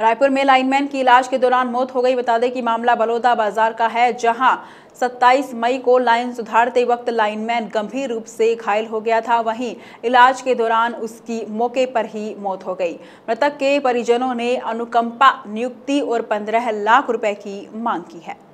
रायपुर में लाइनमैन की इलाज के दौरान मौत हो गई बता दें कि मामला बलौदा बाजार का है जहां 27 मई को लाइन सुधारते वक्त लाइनमैन गंभीर रूप से घायल हो गया था वहीं इलाज के दौरान उसकी मौके पर ही मौत हो गई मृतक के परिजनों ने अनुकंपा नियुक्ति और 15 लाख रुपए की मांग की है